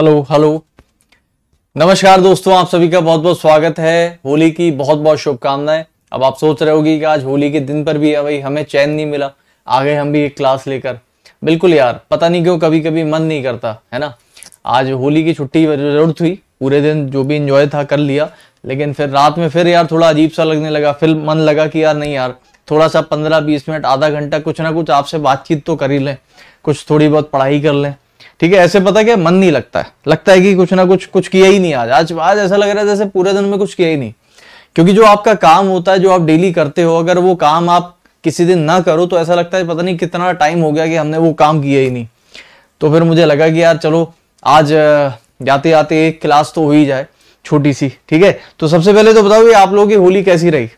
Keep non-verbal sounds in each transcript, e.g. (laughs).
Hello hello नमस्कार दोस्तों आप सभी का बहुत बहुत स्वागत है होली की बहुत बहुत शुभकामनाएं अब आप सोच रहे होगी कि आज होली के दिन पर भी भाई हमें चैन नहीं मिला आ गए हम भी एक क्लास लेकर बिल्कुल यार पता नहीं क्यों कभी कभी मन नहीं करता है ना आज होली की छुट्टी जरूरत हुई पूरे दिन जो भी इंजॉय था कर लिया लेकिन फिर रात में फिर यार थोड़ा अजीब सा लगने लगा फिर मन लगा कि यार नहीं यार थोड़ा सा पंद्रह बीस मिनट आधा घंटा कुछ ना कुछ आपसे बातचीत तो कर ही लें कुछ थोड़ी बहुत पढ़ाई कर लें ठीक है ऐसे पता क्या मन नहीं लगता है लगता है कि कुछ ना कुछ कुछ किया ही नहीं आज आज आज ऐसा लग रहा है जैसे पूरे दिन में कुछ किया ही नहीं क्योंकि जो आपका काम होता है जो आप डेली करते हो अगर वो काम आप किसी दिन ना करो तो ऐसा लगता है पता नहीं कितना टाइम हो गया कि हमने वो काम किया ही नहीं तो फिर मुझे लगा कि यार चलो आज जाते आते एक क्लास तो हो ही जाए छोटी सी ठीक है तो सबसे पहले तो बताओ आप लोगों की होली कैसी रही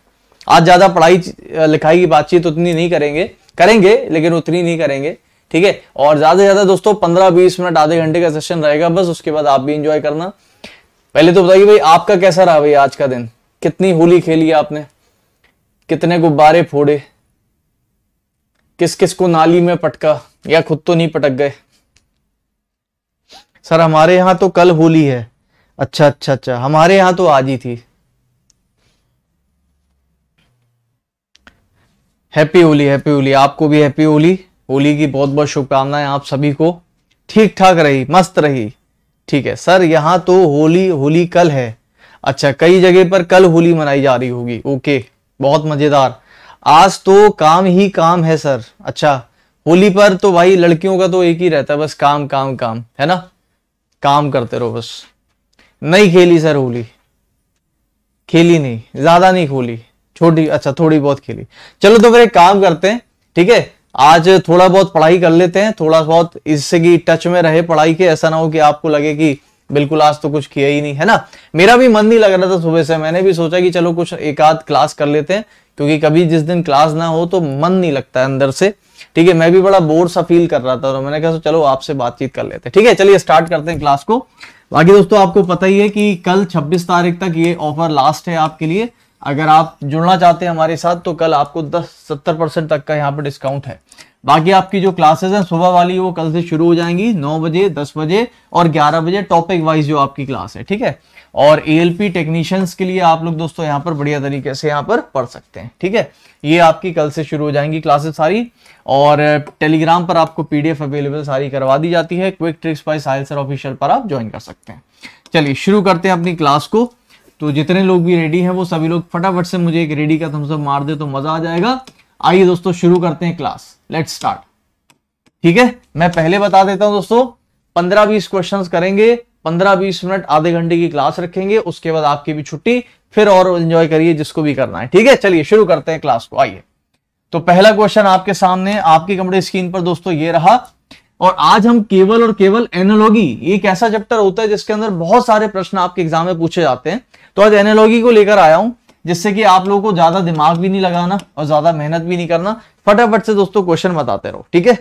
आज ज़्यादा पढ़ाई लिखाई की बातचीत उतनी नहीं करेंगे करेंगे लेकिन उतनी नहीं करेंगे ठीक है और ज्यादा से ज्यादा दोस्तों पंद्रह बीस मिनट आधे घंटे का सेशन रहेगा बस उसके बाद आप भी इंजॉय करना पहले तो बताइए भाई आपका कैसा रहा भाई आज का दिन कितनी होली खेली आपने कितने गुब्बारे फोड़े किस किस को नाली में पटका या खुद तो नहीं पटक गए सर हमारे यहां तो कल होली है अच्छा अच्छा अच्छा हमारे यहां तो आज ही थी हैप्पी होली हैप्पी होली आपको भी हैप्पी होली होली की बहुत बहुत शुभकामनाएं आप सभी को ठीक ठाक रही मस्त रही ठीक है सर यहाँ तो होली होली कल है अच्छा कई जगह पर कल होली मनाई जा रही होगी ओके बहुत मज़ेदार आज तो काम ही काम है सर अच्छा होली पर तो भाई लड़कियों का तो एक ही रहता है बस काम काम काम है ना काम करते रहो बस नहीं खेली सर होली खेली नहीं ज़्यादा नहीं खोली छोटी अच्छा थोड़ी बहुत खेली चलो तो फिर एक काम करते हैं ठीक है आज थोड़ा बहुत पढ़ाई कर लेते हैं थोड़ा बहुत इससे कि टच में रहे पढ़ाई के ऐसा ना हो कि आपको लगे कि बिल्कुल आज तो कुछ किया ही नहीं है ना मेरा भी मन नहीं लग रहा था सुबह से मैंने भी सोचा कि चलो कुछ एक आध क्लास कर लेते हैं क्योंकि कभी जिस दिन क्लास ना हो तो मन नहीं लगता है अंदर से ठीक है मैं भी बड़ा बोर सा फील कर रहा था तो मैंने कहा चलो आपसे बातचीत कर लेते हैं ठीक है चलिए स्टार्ट करते हैं क्लास को बाकी दोस्तों आपको पता ही है कि कल 26 तारीख तक ये ऑफर लास्ट है आपके लिए अगर आप जुड़ना चाहते हैं हमारे साथ तो कल आपको 10 सत्तर परसेंट तक का यहाँ पर डिस्काउंट है बाकी आपकी जो क्लासेस हैं सुबह वाली वो कल से शुरू हो जाएंगी 9 बजे 10 बजे और 11 बजे टॉपिक वाइज जो आपकी क्लास है ठीक है और ए एल टेक्नीशियंस के लिए आप लोग दोस्तों यहाँ पर बढ़िया तरीके से यहाँ पर पढ़ सकते हैं ठीक है ये आपकी कल से शुरू हो जाएंगी क्लासेस सारी और टेलीग्राम पर आपको पीडीएफ अवेलेबल सारी करवा दी जाती है quick tricks by Sahil sir official पर आप ज्वाइन कर सकते हैं चलिए शुरू करते हैं अपनी क्लास को तो जितने लोग भी रेडी हैं वो सभी लोग फटाफट से मुझे एक रेडी का थम्सअप मार दे तो मजा आ जाएगा आइए दोस्तों शुरू करते हैं क्लास लेट स्टार्ट ठीक है मैं पहले बता देता हूं दोस्तों पंद्रह बीस क्वेश्चन करेंगे पंद्रह बीस मिनट आधे घंटे की क्लास रखेंगे उसके बाद आपकी भी छुट्टी फिर और एंजॉय करिए जिसको भी करना है ठीक है चलिए शुरू करते हैं क्लास को आइए तो पहला क्वेश्चन आपके सामने आपकी कमरे स्क्रीन पर दोस्तों ये रहा और आज हम केवल और केवल एनोलॉगी एक ऐसा चैप्टर होता है जिसके अंदर बहुत सारे प्रश्न आपके एग्जाम में पूछे जाते हैं तो आज एनोलॉगी को लेकर आया हूं जिससे कि आप लोगों को ज्यादा दिमाग भी नहीं लगाना और ज्यादा मेहनत भी नहीं करना फटाफट से दोस्तों क्वेश्चन बताते रहो ठीक है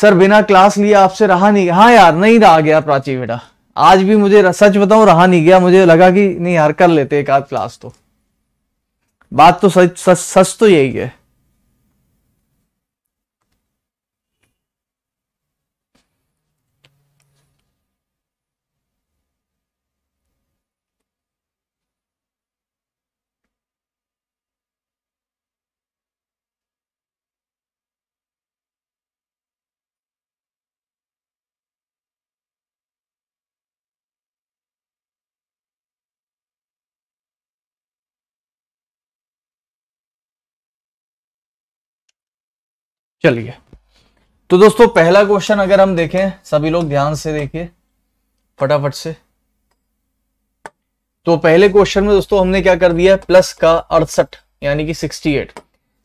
सर बिना क्लास लिया आपसे रहा नहीं हाँ यार नहीं रहा गया प्राची बेटा आज भी मुझे सच बताऊं रहा नहीं गया मुझे लगा कि नहीं यार कर लेते एक आध क्लास तो बात तो सच सच, सच तो यही है चलिए तो दोस्तों पहला क्वेश्चन अगर हम देखें सभी लोग ध्यान से देखिए फटाफट से तो पहले क्वेश्चन में दोस्तों हमने क्या कर दिया प्लस का अड़सठ यानी कि 68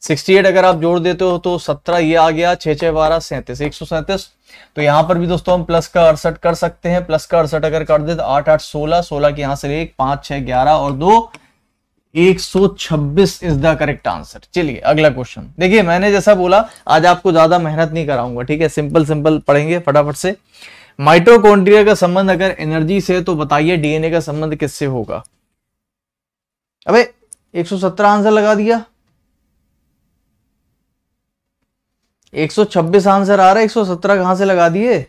68 अगर आप जोड़ देते हो तो 17 ये आ गया छह छह बारह सैंतीस एक सौ सैंतीस तो यहां पर भी दोस्तों हम प्लस का अड़सठ कर सकते हैं प्लस का अड़सठ अगर कर दे तो आठ आठ सोलह सोलह के यहां से एक पांच छह ग्यारह और दो 126 इज द करेक्ट आंसर चलिए अगला क्वेश्चन देखिए मैंने जैसा बोला आज आपको ज्यादा मेहनत नहीं कराऊंगा ठीक है सिंपल सिंपल पढ़ेंगे फटाफट से माइट्रोकोन्ड्रिया का संबंध अगर एनर्जी से तो बताइए डीएनए का संबंध किससे होगा अबे 117 आंसर लगा दिया 126 आंसर आ रहा है 117 कहां से लगा दिए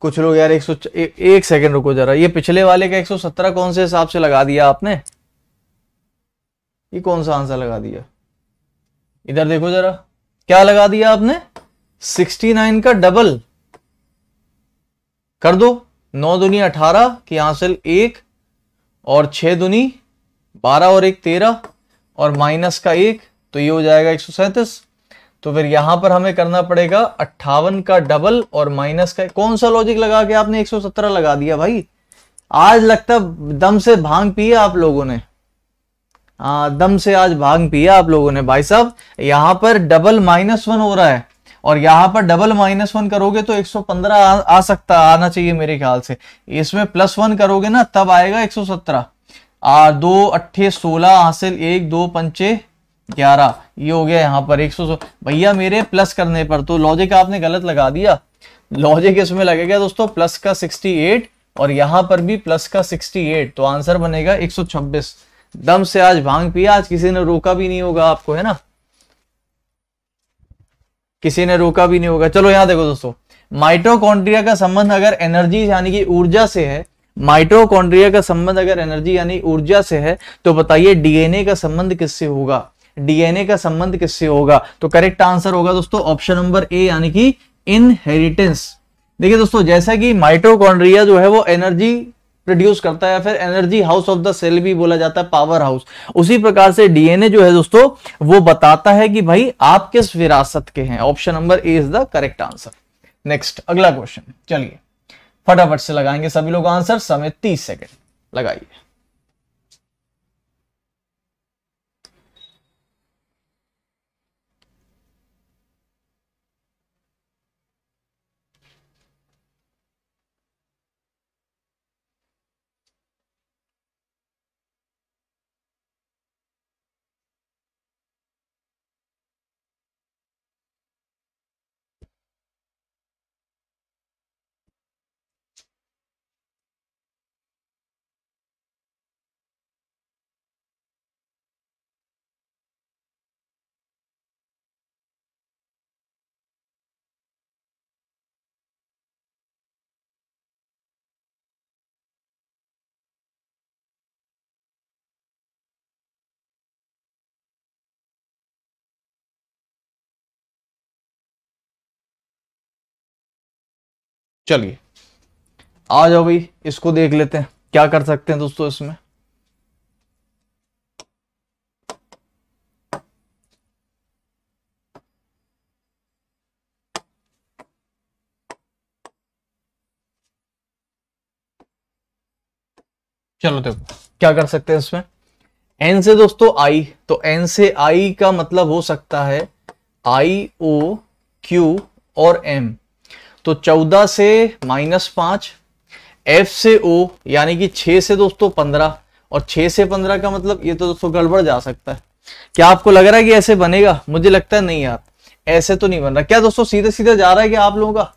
कुछ लोग यार 100 एक सेकंड रुको जरा ये पिछले वाले का 117 कौन से हिसाब से लगा दिया आपने ये कौन सा आंसर लगा दिया इधर देखो जरा क्या लगा दिया आपने 69 का डबल कर दो नौ दुनी अठारह की आंसर एक और छह दुनी बारह और एक तेरह और माइनस का एक तो ये हो जाएगा एक तो फिर यहां पर हमें करना पड़ेगा अट्ठावन का डबल और माइनस का कौन सा लॉजिक लगा के आपने 117 लगा दिया भाई आज लगता दम से भांग पिए आप लोगों ने दम से आज भांग पिया आप लोगों ने भाई साहब यहाँ पर डबल माइनस वन हो रहा है और यहाँ पर डबल माइनस वन करोगे तो 115 आ, आ सकता आना चाहिए मेरे ख्याल से इसमें प्लस वन करोगे ना तब आएगा 117 सत्रह दो अट्ठे सोलह हासिल एक दो पंचे ग्यारह ये हो गया यहाँ पर एक सौ भैया मेरे प्लस करने पर तो लॉजिक आपने गलत लगा दिया लॉजिक इसमें लगेगा दोस्तों प्लस का सिक्सटी और यहाँ पर भी प्लस का 68 तो आंसर बनेगा 126 दम से आज भांग पिया आज किसी ने रोका भी नहीं होगा आपको है ना किसी ने रोका भी नहीं होगा चलो यहां देखो दोस्तों माइट्रोकॉन्ड्रिया का संबंध अगर एनर्जी यानी कि ऊर्जा से है माइट्रोकॉन्ड्रिया का संबंध अगर एनर्जी यानी ऊर्जा से है तो बताइए डीएनए का संबंध किससे होगा डीएनए का संबंध किससे होगा तो करेक्ट आंसर होगा दोस्तों ऑप्शन नंबर ए यानी कि इनहेरिटेंस देखिए दोस्तों जैसा कि माइट्रोकॉन्ड्रिया जो है वो एनर्जी प्रोड्यूस करता है या फिर energy house of the cell भी बोला जाता है पावर हाउस उसी प्रकार से डीएनए जो है दोस्तों वो बताता है कि भाई आप किस विरासत के हैं option number A is the correct answer next अगला क्वेश्चन चलिए फटाफट से लगाएंगे सभी लोग आंसर समय तीस सेकेंड लगाइए चलिए आ जाओ भाई इसको देख लेते हैं क्या कर सकते हैं दोस्तों इसमें चलो देखो क्या कर सकते हैं इसमें एन से दोस्तों आई तो एन से आई का मतलब हो सकता है आई ओ क्यू और एम तो चौदह से माइनस पांच एफ से ओ यानी कि छः से दोस्तों पंद्रह और छः से पंद्रह का मतलब ये तो दोस्तों गड़बड़ जा सकता है क्या आपको लग रहा है कि ऐसे बनेगा मुझे लगता है नहीं यार ऐसे तो नहीं बन रहा क्या दोस्तों सीधे सीधा जा रहा है क्या आप लोगों का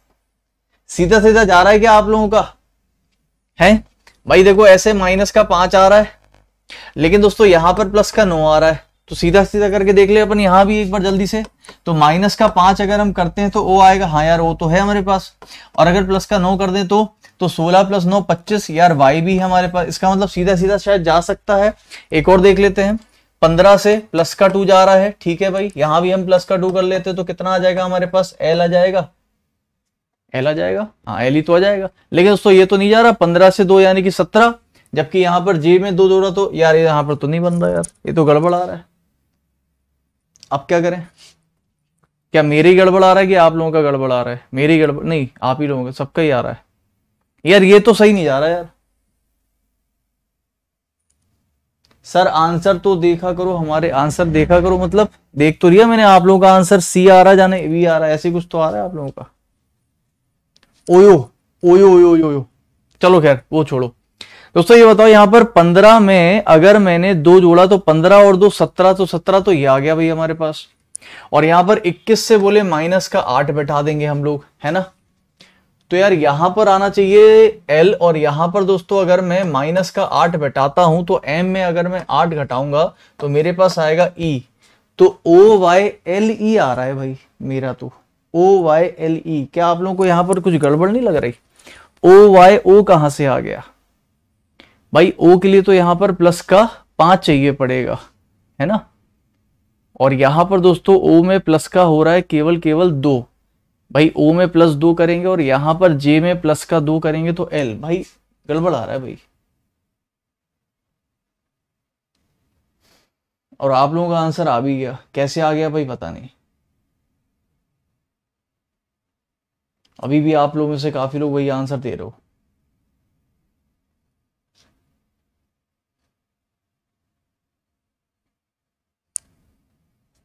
सीधा सीधा जा रहा है क्या आप लोगों का है भाई देखो ऐसे माइनस का पांच आ रहा है लेकिन दोस्तों यहां पर प्लस का नो आ रहा है तो सीधा सीधा करके देख ले अपन यहां भी एक बार जल्दी से तो माइनस का पांच अगर हम करते हैं तो ओ आएगा हाँ यार ओ तो है हमारे पास और अगर प्लस का नौ कर दें तो तो 16 प्लस नौ पच्चीस यार वाई भी है हमारे पास इसका मतलब सीधा सीधा शायद जा सकता है एक और देख लेते हैं पंद्रह से प्लस का टू जा रहा है ठीक है भाई यहां भी हम प्लस का टू कर लेते हैं तो कितना आ जाएगा हमारे पास एल आ जाएगा एल आ जाएगा हाँ एल ही तो आ जाएगा लेकिन दोस्तों ये तो नहीं जा रहा पंद्रह से दो यानी कि सत्रह जबकि यहां पर जे में दो जोड़ा तो यार यहाँ पर तो नहीं बन रहा यार ये तो गड़बड़ आ रहा है अब क्या करें क्या मेरी गड़बड़ आ रहा है कि आप लोगों का गड़बड़ आ रहा है मेरी गड़बड़ नहीं आप ही लोगों का सबका ही आ रहा है यार ये तो सही नहीं जा रहा यार सर आंसर तो देखा करो हमारे आंसर देखा करो मतलब देख तो लिया मैंने आप लोगों का आंसर सी आ रहा जाने वी आ रहा है ऐसे कुछ तो आ रहा है आप लोगों का ओयो ओयो ओयो ओयो, ओयो। चलो खैर वो छोड़ो दोस्तों ये बताओ यहां पर पंद्रह में अगर मैंने दो जोड़ा तो पंद्रह और दो सत्रह तो सत्रह तो ये आ गया भाई हमारे पास और यहां पर इक्कीस से बोले माइनस का आठ बैठा देंगे हम लोग है ना तो यार यहां पर आना चाहिए एल और यहां पर दोस्तों अगर मैं माइनस का आठ बैठाता हूं तो एम में अगर मैं आठ घटाऊंगा तो मेरे पास आएगा ई e। तो ओ वाई एल ई आ रहा है भाई मेरा तो ओ वाई एल ई क्या आप लोगों को यहां पर कुछ गड़बड़ नहीं लग रही ओ वाई ओ कहां से आ गया भाई ओ के लिए तो यहां पर प्लस का पांच चाहिए पड़ेगा है ना और यहां पर दोस्तों ओ में प्लस का हो रहा है केवल केवल दो भाई ओ में प्लस दो करेंगे और यहां पर जे में प्लस का दो करेंगे तो एल भाई गड़बड़ आ रहा है भाई और आप लोगों का आंसर आ भी गया कैसे आ गया भाई पता नहीं अभी भी आप लोगों में से काफ़ी लोग वही आंसर दे रहे हो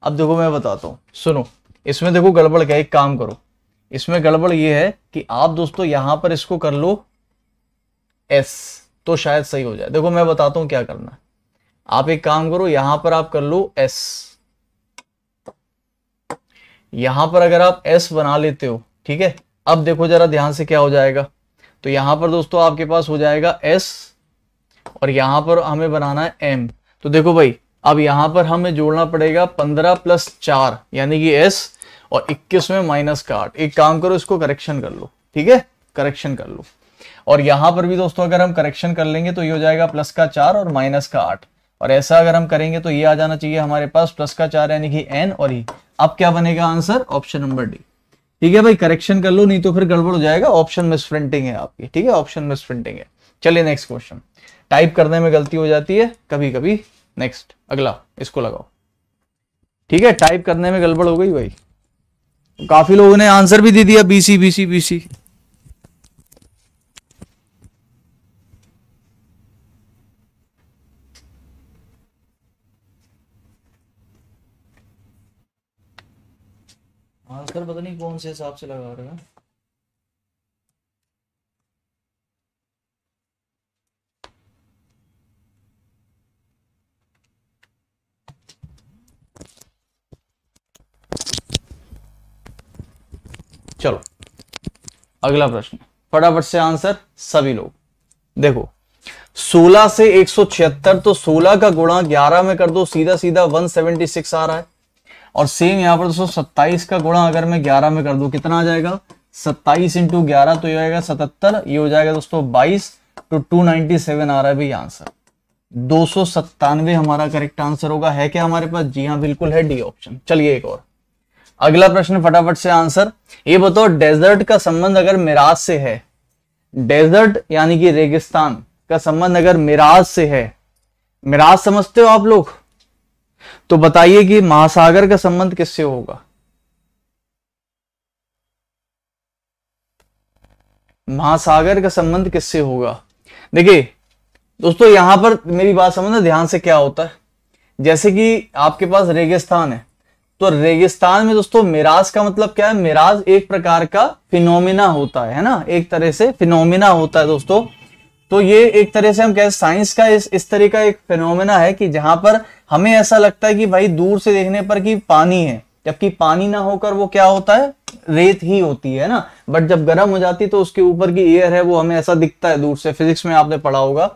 अब देखो मैं बताता हूँ सुनो इसमें देखो गड़बड़ क्या एक काम करो इसमें गड़बड़ ये है कि आप दोस्तों यहां पर इसको कर लो एस तो शायद सही हो जाए देखो मैं बताता हूँ क्या करना आप एक काम करो यहां पर आप कर लो एस यहां पर अगर आप एस बना लेते हो ठीक है अब देखो जरा ध्यान से क्या हो जाएगा तो यहां पर दोस्तों आपके पास हो जाएगा एस और यहां पर हमें बनाना है एम तो देखो भाई अब यहां पर हमें जोड़ना पड़ेगा पंद्रह प्लस चार यानी कि एस और इक्कीस में माइनस का आठ एक काम करो इसको करेक्शन कर लो ठीक है करेक्शन कर लो और यहां पर भी दोस्तों अगर हम करेक्शन कर लेंगे तो ये हो जाएगा प्लस का चार और माइनस का आठ और ऐसा अगर हम करेंगे तो ये आ जाना चाहिए हमारे पास प्लस का चार यानी कि एन और ई e। अब क्या बनेगा आंसर ऑप्शन नंबर डी ठीक है भाई करेक्शन कर लो नहीं तो फिर गड़बड़ हो जाएगा ऑप्शन मिस है आपकी ठीक है ऑप्शन मिस है चलिए नेक्स्ट क्वेश्चन टाइप करने में गलती हो जाती है कभी कभी नेक्स्ट अगला इसको लगाओ ठीक है टाइप करने में गड़बड़ हो गई भाई काफी लोगों ने आंसर भी दे दिया बीसी बीसी बीसी आंसर पता नहीं कौन से हिसाब से लगा रहे हैं चलो अगला प्रश्न फटाफट से आंसर सभी लोग देखो 16 से 176 तो 16 का गुणा 11 में कर दो सीधा सीधा 176 आ रहा है और सेम यहां पर दोस्तों 27 का गुणा अगर मैं 11 में कर दो कितना आ जाएगा 27 इंटू ग्यारह तो ये आएगा 77 ये हो जाएगा दोस्तों 22 तो 297 आ रहा है भाई आंसर दो हमारा करेक्ट आंसर होगा है क्या हमारे पास जी हाँ बिल्कुल है डी ऑप्शन चलिए एक और अगला प्रश्न फटाफट से आंसर ये बताओ डेजर्ट का संबंध अगर मिराज से है डेजर्ट यानी कि रेगिस्तान का संबंध अगर मिराज से है मिराज समझते हो आप लोग तो बताइए कि महासागर का संबंध किससे होगा महासागर का संबंध किससे होगा देखिए दोस्तों यहां पर मेरी बात समझना ध्यान से क्या होता है जैसे कि आपके पास रेगिस्तान है तो रेगिस्तान में दोस्तों मिराज का मतलब क्या है मिराज एक प्रकार का फिनोमिना होता है ना एक तरह से फिनोमिना होता है दोस्तों तो ये एक तरह से हम कह साइंस का इस इस तरह का एक फिनोमिना है कि जहां पर हमें ऐसा लगता है कि भाई दूर से देखने पर कि पानी है जबकि पानी ना होकर वो क्या होता है रेत ही होती है ना बट जब गर्म हो जाती है तो उसके ऊपर की एयर है वो हमें ऐसा दिखता है दूर से फिजिक्स में आपने पढ़ा होगा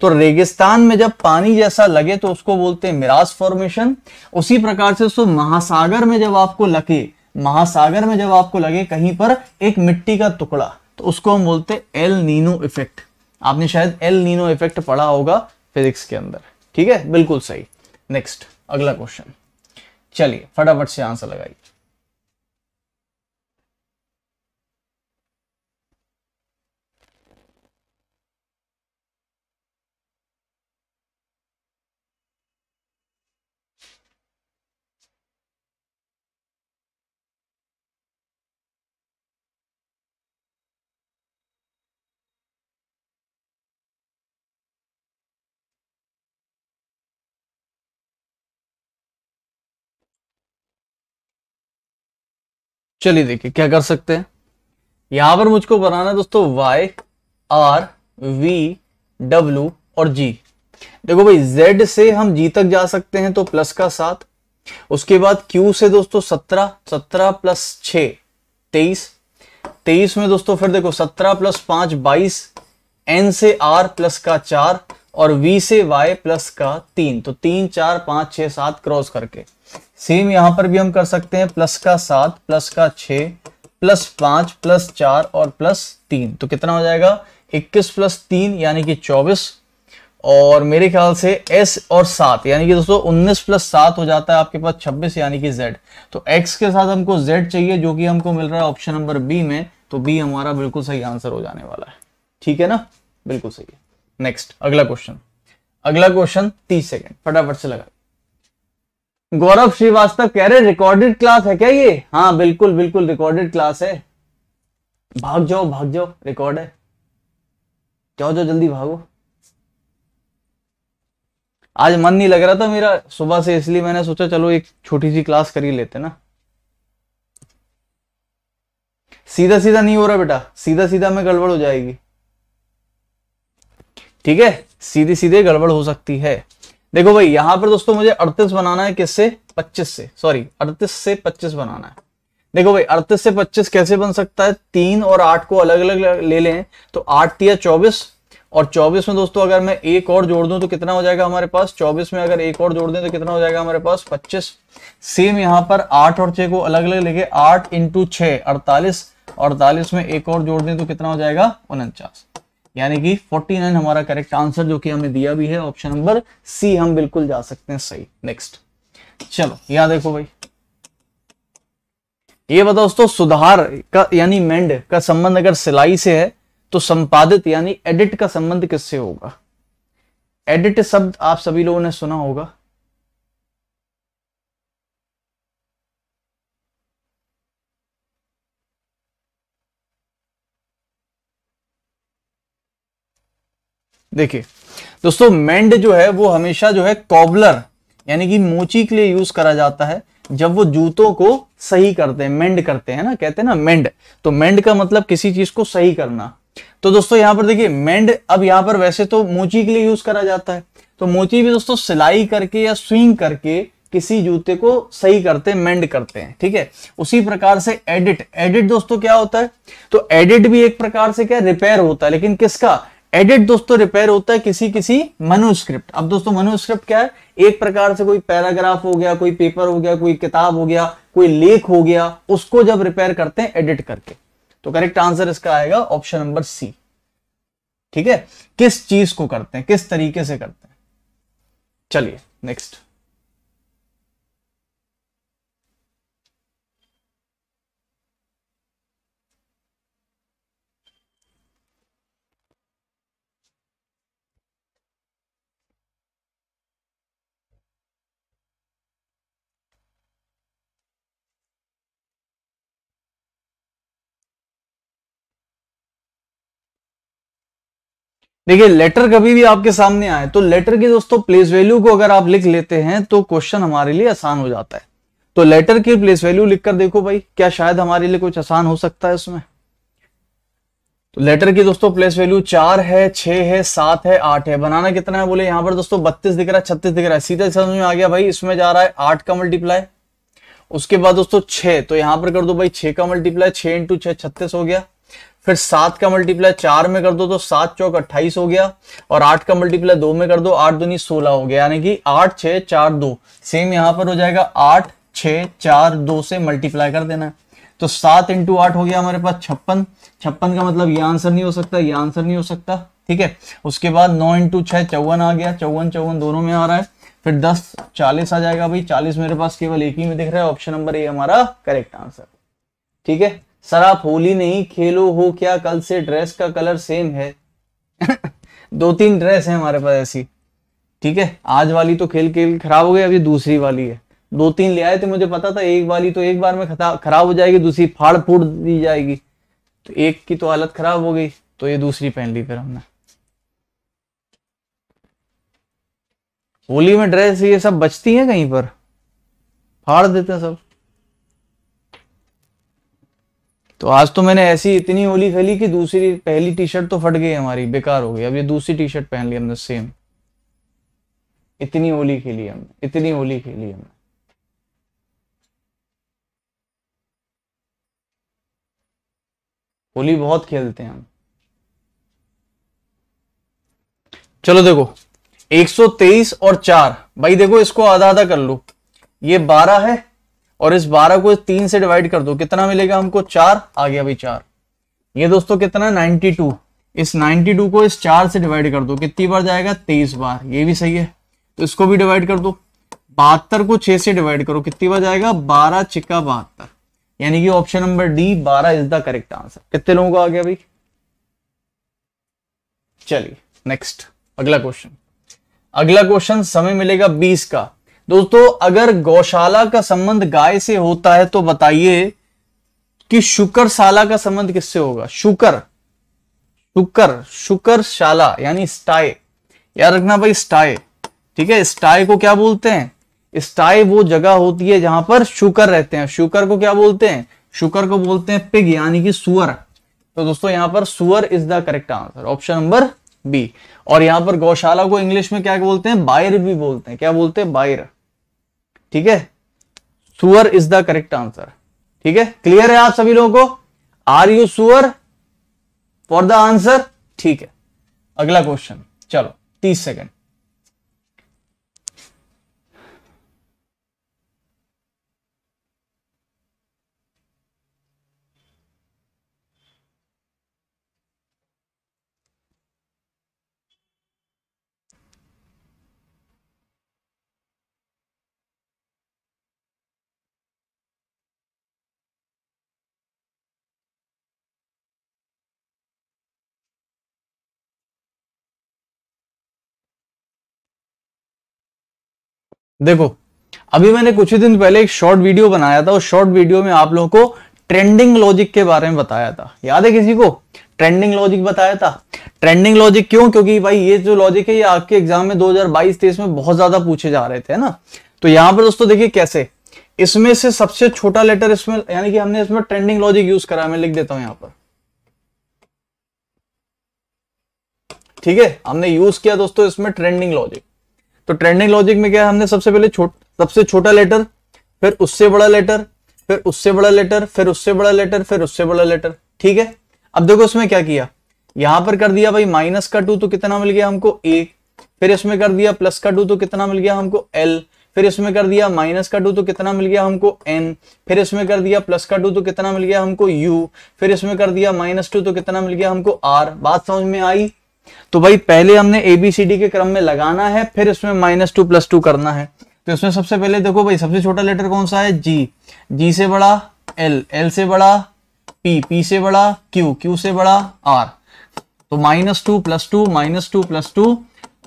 तो रेगिस्तान में जब पानी जैसा लगे तो उसको बोलते हैं मिराज फॉर्मेशन उसी प्रकार से उसको महासागर में जब आपको लगे महासागर में जब आपको लगे कहीं पर एक मिट्टी का टुकड़ा तो उसको हम बोलते हैं एल नीनो इफेक्ट आपने शायद एल नीनो इफेक्ट पढ़ा होगा फिजिक्स के अंदर ठीक है बिल्कुल सही नेक्स्ट अगला क्वेश्चन चलिए फटाफट से आंसर लगाइए चलिए देखिए क्या कर सकते हैं यहां पर मुझको बनाना है दोस्तों y r v w और g देखो भाई z से हम g तक जा सकते हैं तो प्लस का साथ उसके बाद q से दोस्तों सत्रह सत्रह प्लस छ तेईस तेईस में दोस्तों फिर देखो सत्रह प्लस पांच बाईस एन से आर प्लस का चार और वी से वाई प्लस का तीन तो तीन चार पांच छह सात क्रॉस करके सेम यहां पर भी हम कर सकते हैं प्लस का सात प्लस का छ प्लस पांच प्लस चार और प्लस तीन तो कितना हो जाएगा इक्कीस प्लस तीन यानी कि चौबीस और मेरे ख्याल से एस और सात यानी कि दोस्तों उन्नीस प्लस सात हो जाता है आपके पास छब्बीस यानी कि जेड तो एक्स के साथ हमको जेड चाहिए जो कि हमको मिल रहा है ऑप्शन नंबर बी में तो बी हमारा बिल्कुल सही आंसर हो जाने वाला है ठीक है ना बिल्कुल सही है नेक्स्ट अगला क्वेश्चन अगला क्वेश्चन तीस सेकेंड फटाफट से लगा गौरव श्रीवास्तव कह रहे रिकॉर्डेड क्लास है क्या ये हाँ बिल्कुल बिल्कुल रिकॉर्डेड क्लास है भाग जाओ भाग जाओ रिकॉर्ड है जाओ जाओ जल्दी भागो आज मन नहीं लग रहा था मेरा सुबह से इसलिए मैंने सोचा चलो एक छोटी सी क्लास कर ही लेते ना सीधा सीधा नहीं हो रहा बेटा सीधा सीधा में गड़बड़ हो जाएगी ठीक है सीधे सीधे गड़बड़ हो सकती है देखो भाई यहां पर दोस्तों मुझे अड़तीस बनाना है किससे पच्चीस से सॉरी अड़तीस से पच्चीस बनाना है देखो भाई अड़तीस से पच्चीस कैसे बन सकता है तीन और आठ को अलग अलग ले लें तो आठ तिया चौबीस और 24 में दोस्तों अगर मैं एक और जोड़ दूं तो कितना हो जाएगा हमारे पास 24 में अगर एक और जोड़ दें तो कितना हो जाएगा हमारे पास 25 सेम यहां पर 8 और 6 को अलग अलग लेके 8 इंटू छ अड़तालीस अड़तालीस में एक और जोड़ दें तो कितना हो जाएगा उनचास यानी कि 49 हमारा करेक्ट आंसर जो कि हमें दिया भी है ऑप्शन नंबर सी हम बिल्कुल जा सकते हैं सही नेक्स्ट चलो यहां देखो भाई ये बताओ दोस्तों सुधार का यानी मेंड का संबंध अगर सिलाई से है तो संपादित यानी एडिट का संबंध किससे होगा एडिट शब्द आप सभी लोगों ने सुना होगा देखिए दोस्तों मेंड जो है वो हमेशा जो है कॉबलर यानी कि मोची के लिए यूज करा जाता है जब वो जूतों को सही करते हैं मेंड करते हैं ना कहते हैं ना मेंड तो मेंड का मतलब किसी चीज को सही करना तो दोस्तों यहां पर देखिए मेंड अब यहां पर वैसे तो मोची के लिए यूज करा जाता है तो मोची भी दोस्तों सिलाई करके या स्विंग करके किसी जूते को सही करते हैं मेंड करते हैं ठीक है उसी प्रकार से एडिट एडिट दोस्तों क्या होता है तो एडिट भी एक प्रकार से क्या रिपेयर होता है लेकिन किसका एडिट दोस्तों रिपेयर होता है किसी किसी मनुस्क्रिप्ट अब दोस्तों मनुस्क्रिप्ट क्या है एक प्रकार से कोई पैराग्राफ हो गया कोई पेपर हो गया कोई किताब हो गया कोई लेख हो गया उसको जब रिपेयर करते हैं एडिट करके तो करेक्ट आंसर इसका आएगा ऑप्शन नंबर सी ठीक है किस चीज को करते हैं किस तरीके से करते हैं चलिए नेक्स्ट देखिए लेटर कभी भी आपके सामने आए तो लेटर की दोस्तों प्लेस वैल्यू को अगर आप लिख लेते हैं तो क्वेश्चन हमारे लिए आसान हो जाता है तो लेटर की प्लेस वैल्यू लिखकर देखो भाई क्या शायद हमारे लिए कुछ आसान हो सकता है उसमें तो लेटर की दोस्तों प्लेस वैल्यू चार है छह है सात है आठ है बनाना कितना है बोले यहां पर दोस्तों बत्तीस दिख रहा है छत्तीस दिख रहा है सीधा समझ में आ गया भाई इसमें जा रहा है आठ का मल्टीप्लाई उसके बाद दोस्तों छह तो यहां पर कर दो भाई छह का मल्टीप्लाई छह इंटू छत्तीस हो गया फिर सात का मल्टीप्लाई चार में कर दो तो सात चौक अट्ठाईस हो गया और आठ का मल्टीप्लाई दो में कर दो आठ दूनी सोलह हो गया यानी कि आठ छ चार दो सेम यहां पर हो जाएगा आठ छ चार दो से मल्टीप्लाई कर देना है तो सात इंटू आठ हो गया हमारे पास छप्पन छप्पन का मतलब ये आंसर नहीं हो सकता ये आंसर नहीं हो सकता ठीक है उसके बाद नौ इंटू छह चौवन आ गया चौवन चौवन दोनों में आ रहा है फिर दस चालीस आ जाएगा भाई चालीस मेरे पास केवल एक ही में दिख रहा है ऑप्शन नंबर ए हमारा करेक्ट आंसर ठीक है सर आप होली नहीं खेलो हो क्या कल से ड्रेस का कलर सेम है (laughs) दो तीन ड्रेस है हमारे पास ऐसी ठीक है आज वाली तो खेल खेल खराब हो गई अभी दूसरी वाली है दो तीन ले आए थे मुझे पता था एक वाली तो एक बार में खराब हो जाएगी दूसरी फाड़ फूट दी जाएगी तो एक की तो हालत खराब हो गई तो ये दूसरी पहन ली फिर हमने होली में ड्रेस ये सब बचती हैं कहीं पर फाड़ देते हैं सब तो आज तो मैंने ऐसी इतनी होली खेली कि दूसरी पहली टी शर्ट तो फट गई हमारी बेकार हो गई अब ये दूसरी टी शर्ट पहन ली हमने सेम इतनी होली खेली हमने इतनी होली खेली हमने होली बहुत खेलते हैं हम चलो देखो 123 और चार भाई देखो इसको आधा आधा कर लो ये 12 है और इस बारह को तीन से डिवाइड कर दो कितना मिलेगा हमको चार आ गया भाई चार ये दोस्तों कितना नाइनटी टू इस नाइनटी टू को इस चार से डिवाइड कर दो कितनी बार जाएगा तेईस बार ये भी सही है तो इसको भी डिवाइड कर दो बहत्तर को छह से डिवाइड करो कितनी बार जाएगा बारह चिक्का बहत्तर यानी कि ऑप्शन नंबर डी बारह इज द करेक्ट आंसर कितने लोगों को आ गया भाई चलिए नेक्स्ट अगला क्वेश्चन अगला क्वेश्चन समय मिलेगा बीस का दोस्तों अगर गौशाला का संबंध गाय से होता है तो बताइए कि शुक्रशाला का संबंध किससे होगा शुकर शुकर शुक्रशाला यानी स्टाई याद रखना भाई स्टाई ठीक है स्टाई को क्या बोलते हैं स्टाई वो जगह होती है जहां पर शुकर रहते हैं शुकर को क्या बोलते हैं शुकर को बोलते हैं पिग यानी कि सुअर तो दोस्तों यहां पर सुअर is the correct answer option number B और यहां पर गौशाला को इंग्लिश में क्या बोलते हैं बायर भी बोलते हैं क्या बोलते हैं बायर ठीक है सुअर इज द करेक्ट आंसर ठीक है क्लियर है आप सभी लोगों को are you sure for the answer ठीक है अगला क्वेश्चन चलो तीस सेकेंड देखो अभी मैंने कुछ ही दिन पहले एक शॉर्ट वीडियो बनाया था उस शॉर्ट वीडियो में आप लोगों को ट्रेंडिंग लॉजिक के बारे में बताया था याद है किसी को ट्रेंडिंग लॉजिक बताया था ट्रेंडिंग लॉजिक क्यों क्योंकि भाई ये जो लॉजिक है ये आपके एग्जाम में 2022-23 में बहुत ज्यादा पूछे जा रहे थे ना तो यहाँ पर दोस्तों देखिए कैसे इसमें से सबसे छोटा लेटर इसमें यानी कि हमने इसमें ट्रेंडिंग लॉजिक यूज करा मैं लिख देता हूं यहां पर ठीक है हमने यूज किया दोस्तों इसमें ट्रेंडिंग लॉजिक तो ट्रेंडिंग लॉजिक में क्या हमने सबसे पहले छोट सबसे छोटा लेटर फिर उससे बड़ा लेटर फिर उससे बड़ा लेटर फिर उससे बड़ा लेटर फिर उससे बड़ा लेटर ठीक है अब देखो इसमें क्या किया यहां पर कर दिया भाई माइनस का टू तो कितना मिल गया हमको ए फिर इसमें कर दिया प्लस का टू तो कितना मिल गया हमको एल फिर इसमें कर दिया माइनस का टू तो कितना मिल गया हमको एन फिर इसमें कर दिया प्लस का टू तो कितना मिल गया हमको यू फिर इसमें कर दिया माइनस टू तो कितना मिल गया हमको आर बात समझ में आई तो भाई पहले हमने एबीसीडी के क्रम में लगाना है फिर इसमें माइनस टू प्लस टू करना है तो इसमें सबसे पहले देखो भाई सबसे छोटा लेटर कौन सा है जी जी से बड़ा एल एल से बड़ा पी पी से बड़ा क्यू क्यू से बड़ा आर तो minus two plus two minus two plus two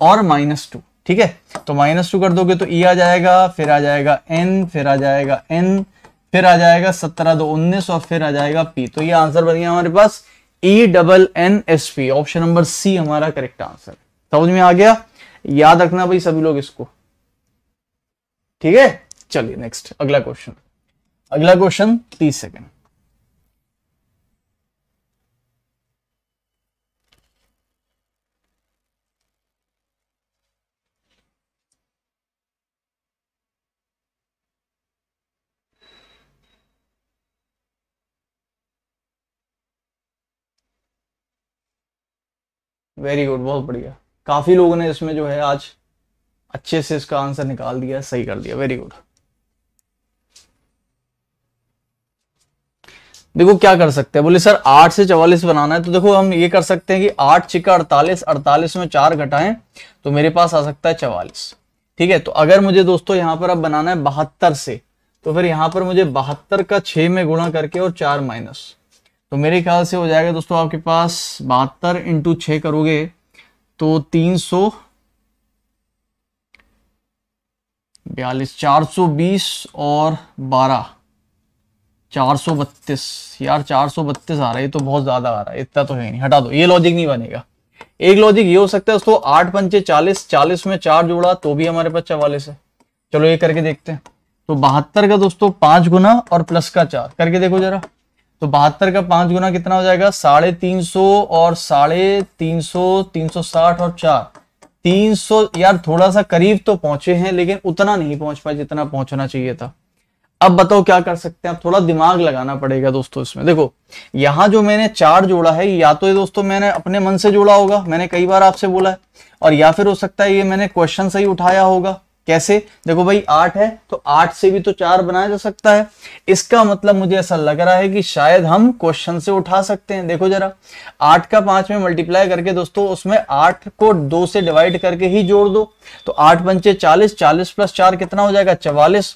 और माइनस टू ठीक है तो माइनस टू कर दोगे तो ई e आ जाएगा फिर आ जाएगा एन फिर आ जाएगा एन फिर आ जाएगा सत्रह दो उन्नीस और फिर आ जाएगा पी तो ये आंसर बन गया हमारे पास E double N S P option number C हमारा करेक्ट आंसर समझ में आ गया याद रखना भाई सभी लोग इसको ठीक है चलिए नेक्स्ट अगला क्वेश्चन अगला क्वेश्चन तीस सेकेंड वेरी गुड बहुत बढ़िया काफ़ी लोगों ने इसमें जो है आज अच्छे से इसका आंसर निकाल दिया सही कर दिया वेरी गुड देखो क्या कर सकते हैं बोले सर आठ से चवालीस बनाना है तो देखो हम ये कर सकते हैं कि आठ छिका अड़तालीस अड़तालीस में चार घटाएं तो मेरे पास आ सकता है चवालीस ठीक है तो अगर मुझे दोस्तों यहां पर अब बनाना है बहत्तर से तो फिर यहां पर मुझे बहत्तर का छह में गुणा करके और चार माइनस तो मेरे ख्याल से हो जाएगा दोस्तों आपके पास बहत्तर इंटू छ करोगे तो तीन सौ बयालीस चार सौ बीस और बारह चार सौ बत्तीस यार चार सौ बत्तीस आ रहा है ये तो बहुत ज़्यादा आ रहा है इतना तो है नहीं हटा दो ये लॉजिक नहीं बनेगा एक लॉजिक ये हो सकता है दोस्तों आठ पंचे चालीस चालीस में चार जोड़ा तो भी हमारे पास चवालीस है चलो ये करके देखते हैं तो बहत्तर का दोस्तों पांच गुना और प्लस का चार करके देखो जरा तो बहत्तर का पांच गुना कितना हो जाएगा साढ़े तीन सौ और साढ़े तीन सौ तीन सौ साठ और चार तीन सौ यार थोड़ा सा करीब तो पहुंचे हैं लेकिन उतना नहीं पहुंच पाए जितना पहुंचना चाहिए था अब बताओ क्या कर सकते हैं अब थोड़ा दिमाग लगाना पड़ेगा दोस्तों इसमें देखो यहां जो मैंने चार जोड़ा है या तो ये दोस्तों मैंने अपने मन से जोड़ा होगा मैंने कई बार आपसे बोला है और या फिर हो सकता है ये मैंने क्वेश्चन से ही उठाया होगा कैसे देखो भाई आठ है तो आठ से भी तो चार बनाया जा सकता है इसका मतलब मुझे ऐसा लग रहा है कि शायद हम क्वेश्चन से उठा सकते हैं देखो जरा आठ का पांच में मल्टीप्लाई करके दोस्तों उसमें आठ को दो से डिवाइड करके ही जोड़ दो तो आठ पंचे चालीस चालीस प्लस चार कितना हो जाएगा चवालीस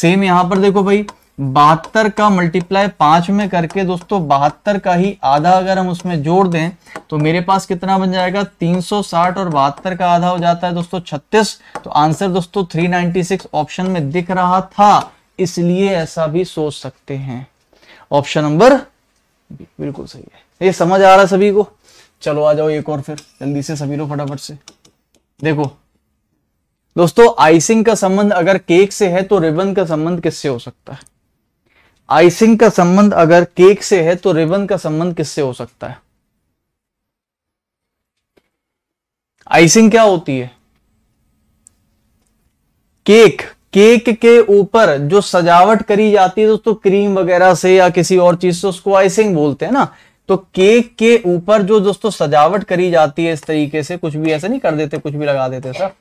सेम यहां पर देखो भाई बहत्तर का मल्टीप्लाई पांच में करके दोस्तों बहत्तर का ही आधा अगर हम उसमें जोड़ दें तो मेरे पास कितना बन जाएगा 360 और बहत्तर का आधा हो जाता है दोस्तों 36 तो आंसर दोस्तों 396 ऑप्शन में दिख रहा था इसलिए ऐसा भी सोच सकते हैं ऑप्शन नंबर बिल्कुल सही है ये समझ आ रहा है सभी को चलो आ जाओ एक और फिर जल्दी से सभी लोग फटाफट से देखो दोस्तों आइसिंग का संबंध अगर केक से है तो रिबन का संबंध किससे हो सकता है आइसिंग का संबंध अगर केक से है तो रिबन का संबंध किससे हो सकता है आइसिंग क्या होती है केक केक के ऊपर जो सजावट करी जाती है दोस्तों क्रीम वगैरह से या किसी और चीज से उसको आइसिंग बोलते हैं ना तो केक के ऊपर जो दोस्तों सजावट करी जाती है इस तरीके से कुछ भी ऐसा नहीं कर देते कुछ भी लगा देते सर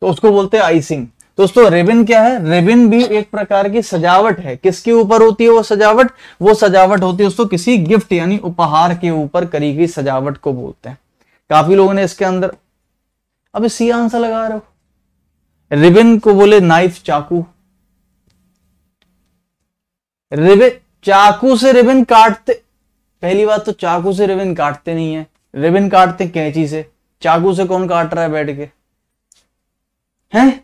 तो उसको बोलते हैं आइसिंग दोस्तों रिबिन क्या है रिबिन भी एक प्रकार की सजावट है किसके ऊपर होती है वो सजावट वो सजावट होती है दोस्तों किसी गिफ्ट यानी उपहार के ऊपर करी गई सजावट को बोलते हैं काफी लोगों ने इसके अंदर अब सी आंसर लगा रहे हो रिबिन को बोले नाइफ चाकू रिबिन चाकू से रिबिन काटते पहली बात तो चाकू से रिबिन काटते नहीं है रिबिन काटते कैंची से चाकू से कौन काट रहा है बैठ के हैं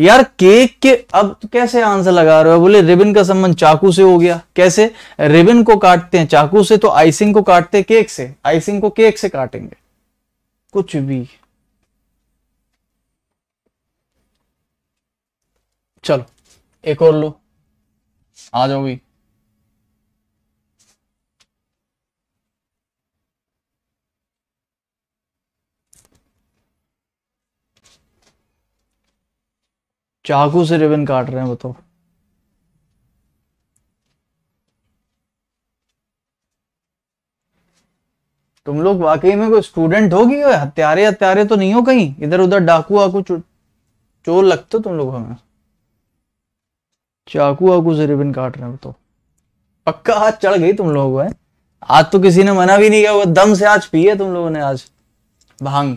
यार केक के अब तो कैसे आंसर लगा रहे हो बोले रिबन का संबंध चाकू से हो गया कैसे रिबन को काटते हैं चाकू से तो आइसिंग को काटते हैं केक से आइसिंग को केक से काटेंगे कुछ भी चलो एक और लो आ जाओगी चाकू से रिबन काट रहे हैं बताओ तुम लोग वाकई में कोई स्टूडेंट होगी हत्यारे हत्यारे तो नहीं हो कहीं इधर उधर डाकू आकू चोर लगते हो तुम लोग हमें चाकू आकू से रिबन काट रहे हैं बताओ पक्का हाथ चढ़ गई तुम लोगों को है आज तो किसी ने मना भी नहीं किया वो दम से आज पिए तुम लोगों ने आज भांग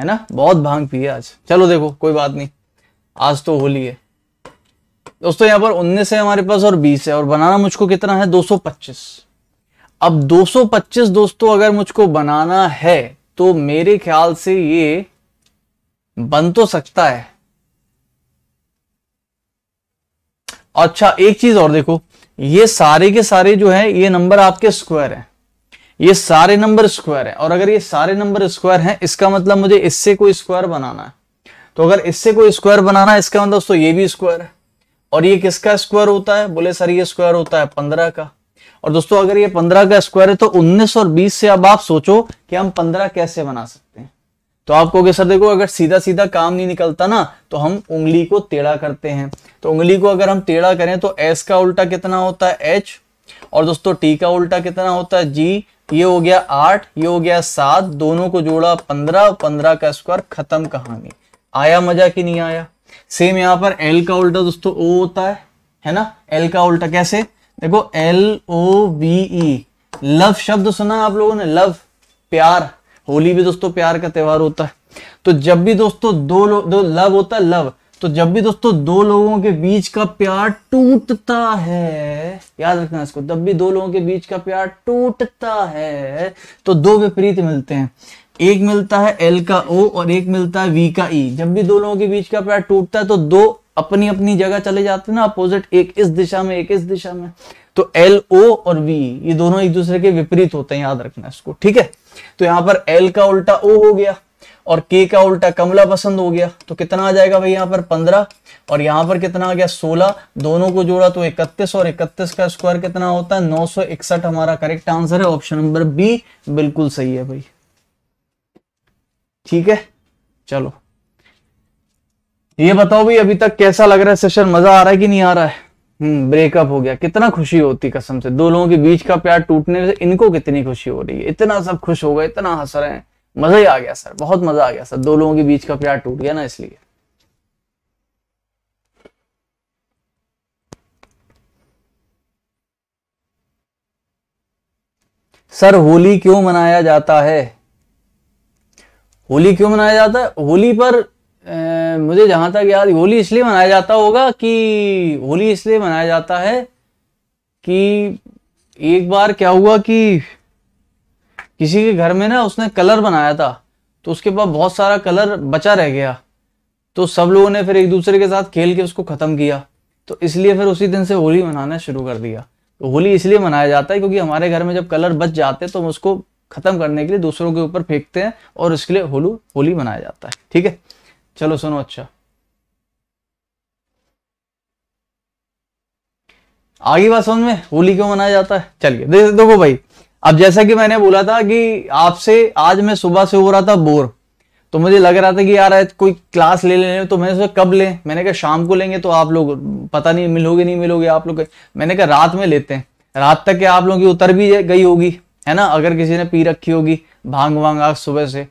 है ना बहुत भांग पिए आज चलो देखो कोई बात नहीं आज तो होली है दोस्तों यहां पर 19 है हमारे पास और 20 है और बनाना मुझको कितना है 225 अब 225 दोस्तों अगर मुझको बनाना है तो मेरे ख्याल से ये बन तो सकता है अच्छा एक चीज और देखो ये सारे के सारे जो है ये नंबर आपके स्क्वायर है ये सारे नंबर स्क्वायर है और अगर ये सारे नंबर स्क्वायर हैं इसका मतलब मुझे इससे कोई स्क्वायर बनाना है तो अगर इससे कोई स्क्वायर बनाना है इसका मतलब दोस्तों ये भी स्क्वायर है और ये किसका स्क्वायर होता है बोले सर ये स्क्वायर होता है पंद्रह का और दोस्तों अगर ये पंद्रह का स्क्वायर है तो उन्नीस और बीस से अब आप सोचो कि हम पंद्रह कैसे बना सकते हैं तो आप कहोगे सर देखो अगर सीधा सीधा काम नहीं निकलता ना तो हम उंगली को टेढ़ा करते हैं तो उंगली को अगर हम टेढ़ा करें तो एस का उल्टा कितना होता है एच और दोस्तों टी का उल्टा कितना होता है जी ये हो गया आठ ये हो गया सात दोनों को जोड़ा पंद्रह पंद्रह का स्क्वायर खत्म कहानी आया मजा कि नहीं आया सेम यहाँ पर एल का उल्टा दोस्तों ओ होता है है ना एल का उल्टा कैसे देखो L O V E love शब्द सुना आप लोगों ने लव प्यार होली भी दोस्तों प्यार का त्यौहार होता है तो जब भी दोस्तों दो लोग दो लव होता है लव तो जब भी दोस्तों दो लोगों के बीच का प्यार टूटता है याद रखना इसको जब भी दो लोगों के बीच का प्यार टूटता है तो दो विपरीत मिलते हैं एक मिलता है एल का ओ और एक मिलता है वी का ई e। जब भी दो लोगों के बीच का पैर टूटता है तो दो अपनी अपनी जगह चले जाते हैं ना अपोजिट एक इस दिशा में एक इस दिशा में तो एल ओ और वी ये दोनों एक दूसरे के विपरीत होते हैं याद रखना इसको ठीक है तो यहाँ पर एल का उल्टा ओ हो गया और के का उल्टा कमला पसंद हो गया तो कितना आ जाएगा भाई यहाँ पर पंद्रह और यहाँ पर कितना आ गया सोलह दोनों को जोड़ा तो इकतीस और इकतीस का स्क्वायर कितना होता है नौ हमारा करेक्ट आंसर है ऑप्शन नंबर बी बिल्कुल सही है भाई ठीक है चलो ये बताओ भाई अभी तक कैसा लग रहा है सेशन मजा आ रहा है कि नहीं आ रहा है हम्म ब्रेकअप हो गया कितना खुशी होती कसम से दो लोगों के बीच का प्यार टूटने से इनको कितनी खुशी हो रही है इतना सब खुश हो गए इतना हंस रहे हैं मजा ही आ गया सर बहुत मजा आ गया सर दो लोगों के बीच का प्यार टूट गया ना इसलिए सर होली क्यों मनाया जाता है होली क्यों मनाया जाता है होली पर ए, मुझे जहां तक याद होली इसलिए मनाया जाता होगा कि होली इसलिए मनाया जाता है कि एक बार क्या हुआ कि किसी के घर में ना उसने कलर बनाया था तो उसके पास बहुत सारा कलर बचा रह गया तो सब लोगों ने फिर एक दूसरे के साथ खेल के उसको ख़त्म किया तो इसलिए फिर उसी दिन से होली मनाना शुरू कर दिया तो होली इसलिए मनाया जाता है क्योंकि हमारे घर में जब कलर बच जाते तो हम उसको खत्म करने के लिए दूसरों के ऊपर फेंकते हैं और उसके लिए होलू होली मनाया जाता है ठीक है चलो सुनो अच्छा आगे बात समझ में होली क्यों मनाया जाता है चलिए देखो भाई अब जैसा कि मैंने बोला था कि आपसे आज मैं सुबह से हो रहा था बोर तो मुझे लग रहा था कि यार कोई क्लास ले लेने तो मैंने सोचा कब लें मैंने कहा शाम को लेंगे तो आप लोग पता नहीं मिलोगे नहीं मिलोगे आप लोग मैंने कहा रात में लेते हैं रात तक के आप लोगों की उतर भी गई होगी है ना अगर किसी ने पी रखी होगी भांग वांग आज सुबह से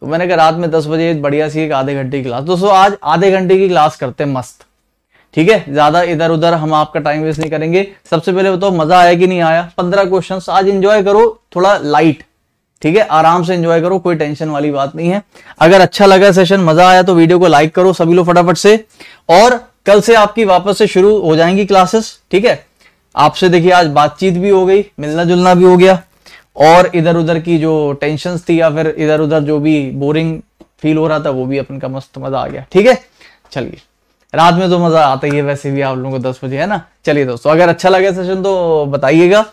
तो मैंने कहा रात में दस बजे बढ़िया सी एक आधे घंटे की क्लास दोस्तों आज आधे घंटे की क्लास करते हैं मस्त ठीक है ज्यादा इधर उधर हम आपका टाइम वेस्ट नहीं करेंगे सबसे पहले बताओ मजा आया कि नहीं आया पंद्रह क्वेश्चन आज इंजॉय करो थोड़ा लाइट ठीक है आराम से एंजॉय करो कोई टेंशन वाली बात नहीं है अगर अच्छा लगा सेशन मजा आया तो वीडियो को लाइक करो सभी लोग फटाफट से और कल से आपकी वापस से शुरू हो जाएंगी क्लासेस ठीक है आपसे देखिए आज बातचीत भी हो गई मिलना जुलना भी हो गया और इधर उधर की जो टेंशन थी या फिर इधर उधर जो भी बोरिंग फील हो रहा था वो भी अपन का मस्त मजा आ गया ठीक है चलिए रात में तो मजा आता ही है वैसे भी आप लोगों को दस बजे है ना चलिए दोस्तों अगर अच्छा लगे सेशन तो बताइएगा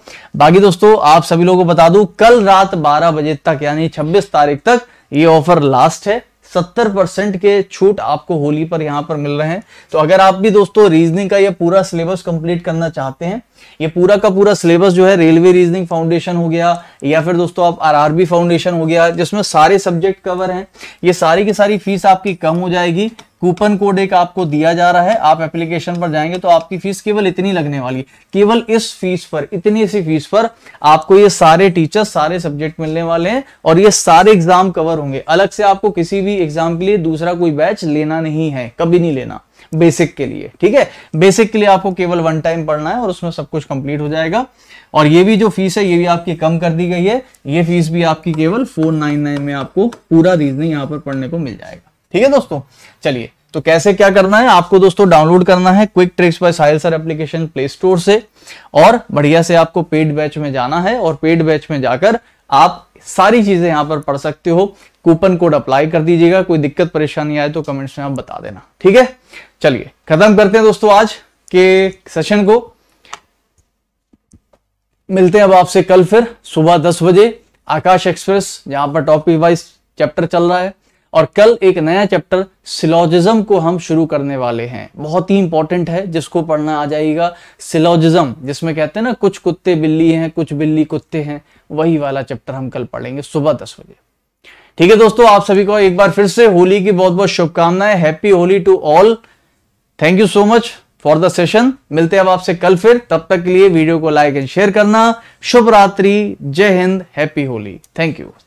बाकी दोस्तों आप सभी लोगों को बता दू कल रात बारह बजे तक यानी छब्बीस तारीख तक ये ऑफर लास्ट है सत्तर परसेंट के छूट आपको होली पर यहां पर मिल रहे हैं तो अगर आप भी दोस्तों रीजनिंग का ये पूरा सिलेबस कंप्लीट करना चाहते हैं ये पूरा का पूरा सिलेबस जो है रेलवे रीजनिंग फाउंडेशन हो गया या फिर दोस्तों आप आरआरबी फाउंडेशन हो गया जिसमें सारे सब्जेक्ट कवर हैं ये सारी की सारी फीस आपकी कम हो जाएगी कूपन कोड एक आपको दिया जा रहा है आप एप्लीकेशन पर जाएंगे तो आपकी फीस केवल इतनी लगने वाली है केवल इस फीस पर इतनी सी फीस पर आपको ये सारे टीचर सारे सब्जेक्ट मिलने वाले हैं और ये सारे एग्जाम कवर होंगे अलग से आपको किसी भी एग्जाम के लिए दूसरा कोई बैच लेना नहीं है कभी नहीं लेना बेसिक के लिए ठीक है बेसिक के लिए आपको केवल वन टाइम पढ़ना है और उसमें सब कुछ कंप्लीट हो जाएगा और ये भी जो फीस है ये भी आपकी कम कर दी गई है ये फीस भी आपकी केवल फोर नाइन नाइन में आपको पूरा रीजनिंग यहाँ पर पढ़ने को मिल जाएगा ठीक है दोस्तों चलिए तो कैसे क्या करना है आपको दोस्तों डाउनलोड करना है quick tricks by Sahil sir application play store से और बढ़िया से आपको पेड बैच में जाना है और पेड बैच में जाकर आप सारी चीजें यहां पर पढ़ सकते हो कूपन कोड अप्लाई कर दीजिएगा कोई दिक्कत परेशानी आए तो कमेंट्स में आप बता देना ठीक है चलिए खत्म करते हैं दोस्तों आज के सेशन को मिलते हैं अब आपसे कल फिर सुबह दस बजे आकाश एक्सप्रेस जहां पर टॉपिक वाइज चैप्टर चल रहा है और कल एक नया चैप्टर सिलोजिज्म को हम शुरू करने वाले हैं बहुत ही इंपॉर्टेंट है जिसको पढ़ना आ जाएगा सिलोजिज्म जिसमें कहते हैं ना कुछ कुत्ते बिल्ली हैं कुछ बिल्ली कुत्ते हैं वही वाला चैप्टर हम कल पढ़ेंगे सुबह दस बजे ठीक है दोस्तों आप सभी को एक बार फिर से होली की बहुत बहुत शुभकामनाएं happy Holi to all thank you so much for the session मिलते हैं अब आपसे कल फिर तब तक के लिए वीडियो को लाइक एंड शेयर करना शुभ रात्रि जय Hind happy Holi thank you